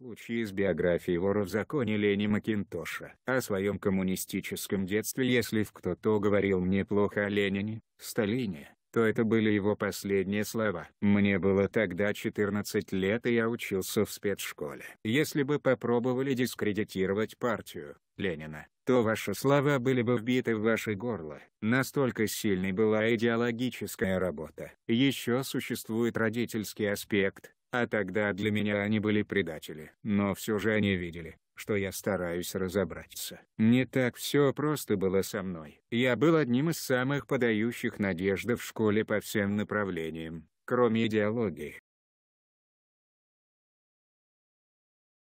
случае из биографии вора в законе Лени Макинтоша. О своем коммунистическом детстве если кто-то говорил мне плохо о Ленине, Сталине, то это были его последние слова. Мне было тогда 14 лет и я учился в спецшколе. Если бы попробовали дискредитировать партию, Ленина, то ваши слова были бы вбиты в ваше горло. Настолько сильной была идеологическая работа. Еще существует родительский аспект, а тогда для меня они были предатели. Но все же они видели, что я стараюсь разобраться. Не так все просто было со мной. Я был одним из самых подающих надежды в школе по всем направлениям, кроме идеологии.